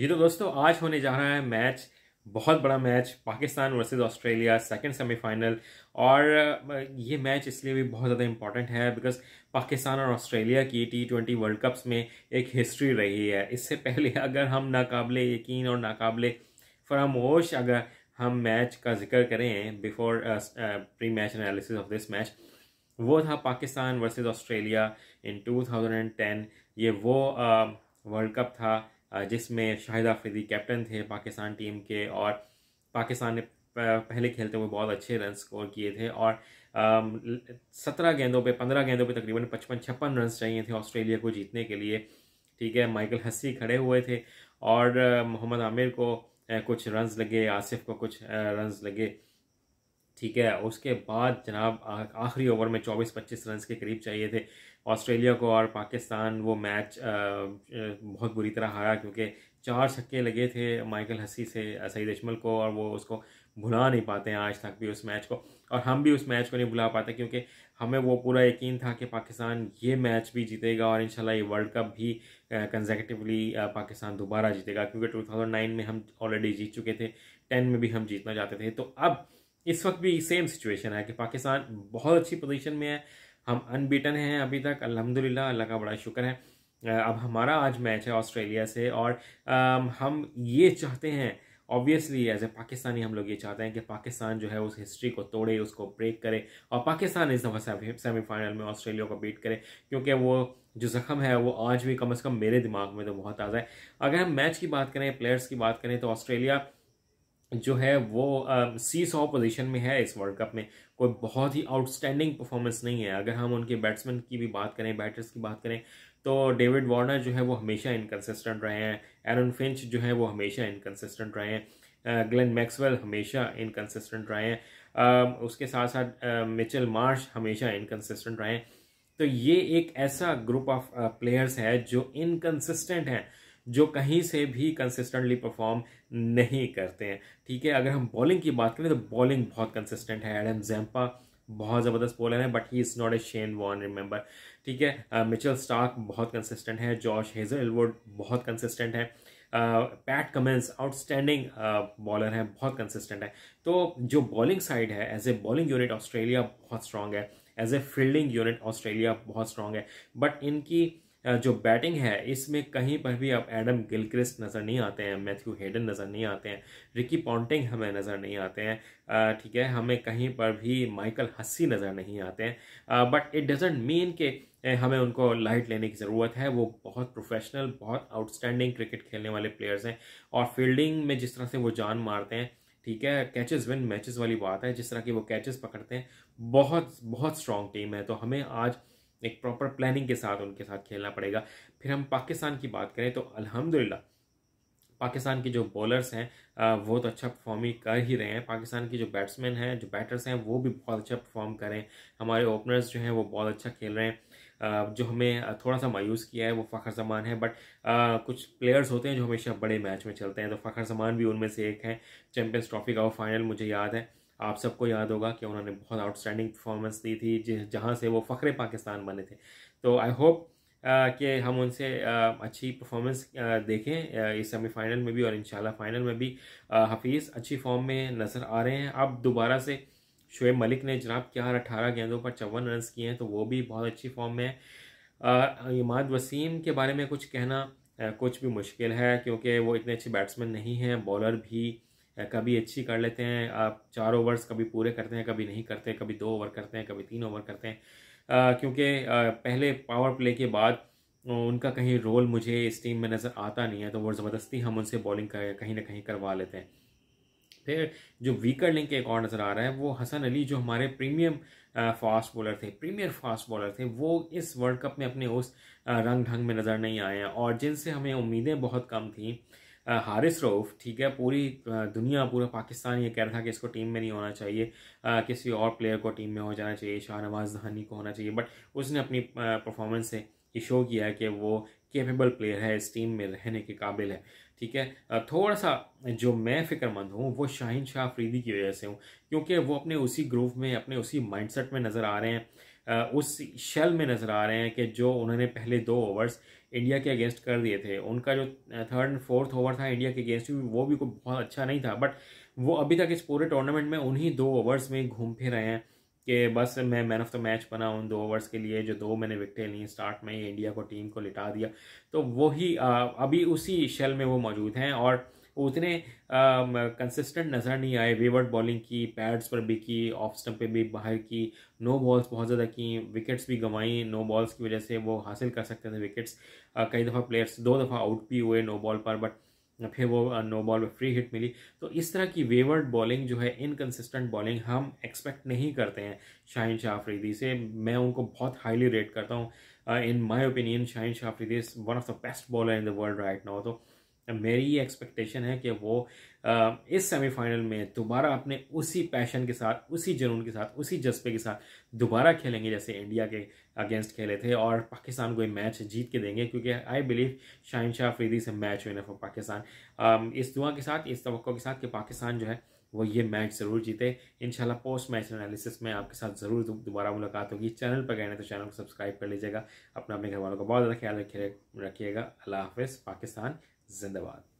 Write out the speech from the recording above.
ये तो दोस्तों आज होने जा रहा है मैच बहुत बड़ा match Pakistan versus Australia second semifinal और ये मैच इसलिए भी बहुत ज़्यादा इंपॉर्टेंट है बिकॉज पाकिस्तान और ऑस्ट्रेलिया की टी ट्वेंटी वर्ल्ड कप्स में एक हिस्ट्री रही है इससे पहले अगर हम नाकबले यकीन और नाकबले फरामोश अगर हम मैच का जिक्र करें before pre match analysis of this match वो था Pakistan versus Australia in two ये वो वर्ल्ड कप था जिसमें शाहिद आफरीदी कैप्टन थे पाकिस्तान टीम के और पाकिस्तान ने पहले खेलते हुए बहुत अच्छे रन स्कोर किए थे और सत्रह गेंदों पे पंद्रह गेंदों पे तकरीबन पचपन छप्पन रन चाहिए थे ऑस्ट्रेलिया को जीतने के लिए ठीक है माइकल हस्सी खड़े हुए थे और मोहम्मद आमिर को कुछ रन लगे आसिफ को कुछ रन लगे ठीक है उसके बाद जनाब आखिरी ओवर में 24-25 रन के करीब चाहिए थे ऑस्ट्रेलिया को और पाकिस्तान वो मैच बहुत बुरी तरह हारा क्योंकि चार छक्के लगे थे माइकल हसी से सईद अजमल को और वो उसको भुला नहीं पाते हैं आज तक भी उस मैच को और हम भी उस मैच को नहीं भुला पाते क्योंकि हमें वो पूरा यकीन था कि पाकिस्तान ये मैच भी जीतेगा और इंशाल्लाह ये वर्ल्ड कप भी कंजेकटिवली पाकिस्तान दोबारा जीतेगा क्योंकि 2009 में हम ऑलरेडी जीत चुके थे 10 में भी हम जीतना चाहते थे तो अब इस वक्त भी सेम सिचुएशन है कि पाकिस्तान बहुत अच्छी पोजिशन में है हम अनबीटन हैं अभी तक अलहमदिल्ला अल्लाह का बड़ा शुक्र है अब हमारा आज मैच है ऑस्ट्रेलिया से और हम ये चाहते हैं ऑब्वियसली एज ए पाकिस्तानी हम लोग ये चाहते हैं कि पाकिस्तान जो है उस हिस्ट्री को तोड़े उसको ब्रेक करे और पाकिस्तान इस दफ़ा सेमीफाइनल में ऑस्ट्रेलिया को बीट करे क्योंकि वो जो ज़ख़म है वो आज भी कम अज़ कम मेरे दिमाग में तो बहुत ताज़ा है अगर हम मैच की बात करें प्लेयर्स की बात करें तो ऑस्ट्रेलिया जो है वो सी सौ पोजिशन में है इस वर्ल्ड कप में कोई बहुत ही आउटस्टैंडिंग परफॉर्मेंस नहीं है अगर हम उनके बैट्समैन की भी बात करें बैटर्स की बात करें तो डेविड वार्नर जो है वो हमेशा इनकन्सिस्टेंट रहे हैं एरन फिंच जो है वो हमेशा इनकन्सिस्टेंट रहे हैं ग्लेन मैक्सवेल हमेशा इनकन्सिस्टेंट रहे हैं उसके साथ साथ मिचल मार्श हमेशा इनकन्सिस्टेंट रहे हैं तो ये एक ऐसा ग्रुप ऑफ प्लेयर्स है जो इनकन्सिस्टेंट हैं जो कहीं से भी कंसिस्टेंटली परफॉर्म नहीं करते हैं ठीक है अगर हम बॉलिंग की बात करें तो बॉलिंग बहुत कंसिस्टेंट है एडम जैम्पा बहुत ज़बरदस्त बॉलर है but he is not a Shane Warne remember ठीक है मिचल स्टार्क बहुत कंसिस्टेंट है जॉर्ज हेजलवुड बहुत कंसिस्टेंट है पैट कमेंस आउटस्टैंडिंग बॉलर हैं बहुत कंसिस्टेंट है तो जो बॉलिंग साइड है as a bowling unit Australia बहुत स्ट्रांग है as a fielding unit Australia बहुत स्ट्रांग है बट इनकी जो बैटिंग है इसमें कहीं पर भी अब एडम गिलक्रिस्ट नज़र नहीं आते हैं मैथ्यू हेडन नज़र नहीं आते हैं रिकी पॉन्टिंग हमें नज़र नहीं आते हैं ठीक है हमें कहीं पर भी माइकल हस्सी नज़र नहीं आते हैं बट इट डजेंट मीन के हमें उनको लाइट लेने की ज़रूरत है वो बहुत प्रोफेशनल बहुत आउटस्टैंडिंग क्रिकेट खेलने वाले प्लेयर्स हैं और फील्डिंग में जिस तरह से वो जान मारते हैं ठीक है कैचेस विन मैचेस वाली बात है जिस तरह की वो कैचेस पकड़ते हैं बहुत बहुत स्ट्रॉन्ग टीम है तो हमें आज एक प्रॉपर प्लानिंग के साथ उनके साथ खेलना पड़ेगा फिर हम पाकिस्तान की बात करें तो अल्हम्दुलिल्लाह पाकिस्तान के जो बॉलर्स हैं वो तो अच्छा परफॉर्म कर ही रहे हैं पाकिस्तान के जो बैट्समैन हैं जो बैटर्स हैं वो भी बहुत अच्छा परफॉर्म करें हमारे ओपनर्स जो हैं वो बहुत अच्छा खेल रहे हैं जो हमें थोड़ा सा मायूस किया है वो फ़खर जमान है बट कुछ प्लेयर्स होते हैं जो हमेशा बड़े मैच में चलते हैं तो फ़खर जमान भी उनमें से एक है चैम्पियंस ट्रॉफी का वो फाइनल मुझे याद है आप सबको याद होगा कि उन्होंने बहुत आउटस्टैंडिंग परफॉर्मेंस दी थी जहाँ से वो फ़खरे पाकिस्तान बने थे तो आई होप कि हम उनसे अच्छी परफॉर्मेंस देखें इस सेमीफाइनल में भी और इन फाइनल में भी हफीज़ अच्छी फॉर्म में नज़र आ रहे हैं अब दोबारा से शुएब मलिक ने जनाब के हर अठारह गेंदों पर चौवन रन किए हैं तो वो भी बहुत अच्छी फॉर्म में है इमाद वसीम के बारे में कुछ कहना कुछ भी मुश्किल है क्योंकि वो इतने अच्छे बैट्समैन नहीं हैं बॉलर भी कभी अच्छी कर लेते हैं आप चार ओवर्स कभी पूरे करते हैं कभी नहीं करते कभी दो ओवर करते हैं कभी तीन ओवर करते हैं क्योंकि पहले पावर प्ले के बाद उनका कहीं रोल मुझे इस टीम में नज़र आता नहीं है तो वो ज़बरदस्ती हम उनसे बॉलिंग कहीं ना कहीं करवा लेते हैं फिर जो वीकर लिंक एक और नज़र आ रहा है वो हसन अली जो हमारे प्रीमियम फास्ट बॉलर थे प्रीमियर फास्ट बॉलर थे वो इस वर्ल्ड कप में अपने उस रंग ढंग में नज़र नहीं आए हैं और जिनसे हमें उम्मीदें बहुत कम थी हारिस रऊफ ठीक है पूरी दुनिया पूरा पाकिस्तान ये कह रहा था कि इसको टीम में नहीं होना चाहिए किसी और प्लेयर को टीम में हो जाना चाहिए शाहनवाज धानी को होना चाहिए बट उसने अपनी परफॉर्मेंस से ये शो किया है कि वो केपेबल प्लेयर है इस टीम में रहने के काबिल है ठीक है थोड़ा सा जो मैं फ़िक्रमंद हूँ वो शाहिन शाह अफरीदी की वजह से हूँ क्योंकि वो अपने उसी ग्रुप में अपने उसी माइंडसेट में नज़र आ रहे हैं उस शैल में नज़र आ रहे हैं कि जो उन्होंने पहले दो ओवर्स इंडिया के अगेंस्ट कर दिए थे उनका जो थर्ड एंड फोर्थ ओवर था इंडिया के अगेंस्ट भी वो भी कोई बहुत अच्छा नहीं था बट वो अभी तक इस पूरे टूर्नामेंट में उन्हीं दो ओवर्स में घूम फिर रहे हैं कि बस मैं मैन ऑफ द मैच बना उन दो ओवर्स के लिए जो दो मैंने विकटें ली स्टार्ट में इंडिया को टीम को लिटा दिया तो वही अभी उसी शेल में वो मौजूद हैं और उतने कंसिस्टेंट नज़र नहीं आए वेवर्ड बॉलिंग की पैड्स पर भी की ऑफ स्टंप पे भी बाहर की नो बॉल्स बहुत ज़्यादा की विकेट्स भी गंवाई नो बॉल्स की वजह से वो हासिल कर सकते थे विकेट्स कई दफ़ा प्लेयर्स दो दफ़ा आउट भी हुए नो बॉल पर बट फिर वो नो बॉल में फ्री हिट मिली तो इस तरह की वेवर्ड बॉलिंग जो है इनकन्सिस्टेंट बॉलिंग हम एक्सपेक्ट नहीं करते हैं शाहिन शाह अफरीदी से मैं उनको बहुत हाईली रेट करता हूँ in my opinion Shaheen Shah Afridi is one of the best bowler in the world right now तो मेरी ये एक्सपेक्टेशन है कि वो इस सेमीफाइनल में दोबारा अपने उसी पैशन के साथ उसी जुनून के साथ उसी जज्बे के साथ दोबारा खेलेंगे जैसे इंडिया के अगेंस्ट खेले थे और पाकिस्तान को ये मैच जीत के देंगे क्योंकि आई बिलीव शाहिन शाह फ्रीदी से मैच होने फॉर पाकिस्तान इस दुआ के साथ इस तो के साथ कि पाकिस्तान जो है वो ये मैच ज़रूर जीते इन पोस्ट मैच एनालिसिस में आपके साथ ज़रूर दोबारा मुलाकात होगी चैनल पर गए तो चैनल को सब्सक्राइब कर लीजिएगा अपने अपने घर वालों का बहुत ज़्यादा ख्याल रखिएगा अल्लाह हाफ़ पाकिस्तान जिंदाबाद